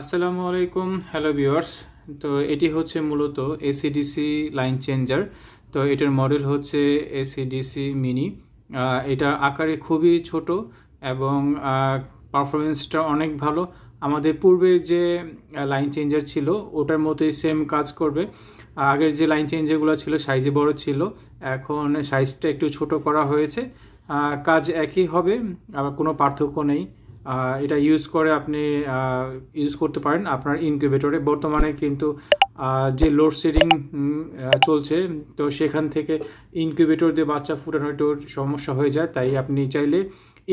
আসসালামু আলাইকুম hello viewers তো এটি হচ্ছে মূলত এসিডিসি লাইন চেঞ্জার তো এটার মডেল হচ্ছে এসিডিসি মিনি এটা আকারে খুবই ছোট এবং পারফরমেন্সটা অনেক ভালো আমাদের পূর্বে যে লাইন চেঞ্জার ছিল ওটার মতোই সেম কাজ করবে আগের যে লাইন চেঞ্জারগুলো ছিল সাইজে বড় ছিল এখন সাইজটা একটু ছোট করা হয়েছে কাজ একই হবে আবার কোনো পার্থক্য নেই এটা ইউজ করে আপনি ইউজ করতে পারেন আপনার ইনকিউবেটরে বর্তমানে কিন্তু যে লোডশেডিং চলছে তো সেখান থেকে ইনকিউবেটর দিয়ে বাচ্চা ফুটানো একটু সমস্যা হয়ে যায় তাই আপনি চাইলে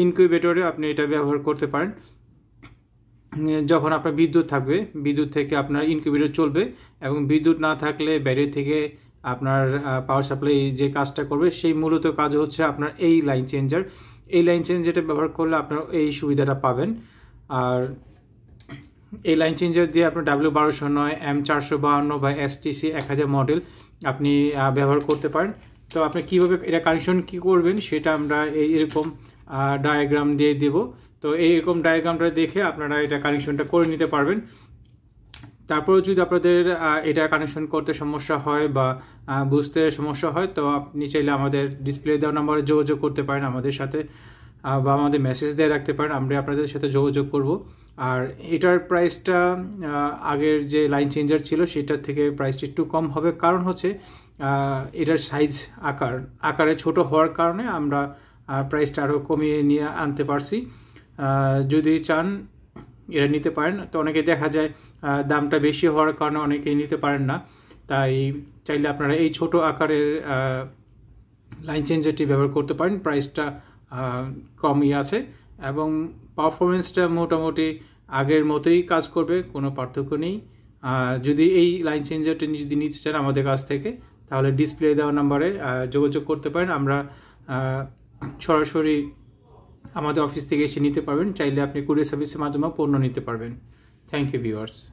ইনকিউবেটরে আপনি এটা ব্যবহার করতে পারেন যখন আপনার বিদ্যুৎ থাকবে বিদ্যুৎ থেকে আপনার ইনকিউবেটর চলবে এবং বিদ্যুৎ না থাকলে ব্যাটারি থেকে আপনার পাওয়ার সাপ্লাই যে কাজটা করবে সেই মূলত কাজ হচ্ছে আপনার এই লাইন চেঞ্জার এই লাইন চেঞ্জ যেটা ব্যবহার করলে আপনার এই সুবিধাটা পাবেন আর এই লাইন চেঞ্জার দিয়ে আপনার ডাব্লিউ বারোশো নয় এম চারশো বাহান্ন বা এসটিসি এক হাজার মডেল আপনি ব্যবহার করতে পারেন তো আপনি কীভাবে এটা কানেকশন কী করবেন সেটা আমরা এই এরকম ডায়াগ্রাম দিয়ে দেব তো এইরকম ডায়াগ্রামটা দেখে আপনারা এটা কানেকশনটা করে নিতে পারবেন তারপর যদি আপনাদের এটা কানেকশন করতে সমস্যা হয় বা বুঝতে সমস্যা হয় তো আপনি চাইলে আমাদের ডিসপ্লে দেওয়া নাম্বারে যোগাযোগ করতে পারেন আমাদের সাথে বা আমাদের মেসেজ দিয়ে রাখতে পারেন আমরা আপনাদের সাথে যোগাযোগ করব আর এটার প্রাইসটা আগের যে লাইন চেঞ্জার ছিল সেটার থেকে প্রাইসটা একটু কম হবে কারণ হচ্ছে এটার সাইজ আকার আকারে ছোট হওয়ার কারণে আমরা প্রাইসটা আরও কমিয়ে নিয়ে আনতে পারছি যদি চান এরা নিতে পারেন তো অনেকে দেখা যায় দামটা বেশি হওয়ার কারণে অনেকেই নিতে পারেন না তাই চাইলে আপনারা এই ছোট আকারের লাইন চেঞ্জারটি ব্যবহার করতে পারেন প্রাইসটা কমই আছে এবং পারফরমেন্সটা মোটামুটি আগের মতোই কাজ করবে কোনো পার্থক্য নেই যদি এই লাইন চেঞ্জারটি যদি নিতে চান আমাদের কাছ থেকে তাহলে ডিসপ্লে দেওয়া নাম্বারে যোগাযোগ করতে পারেন আমরা সরাসরি আমাদের অফিস থেকে এসে নিতে পারবেন চাইলে আপনি কুরিয়ার সার্ভিসের মাধ্যমেও পণ্য নিতে পারবেন Thank you viewers.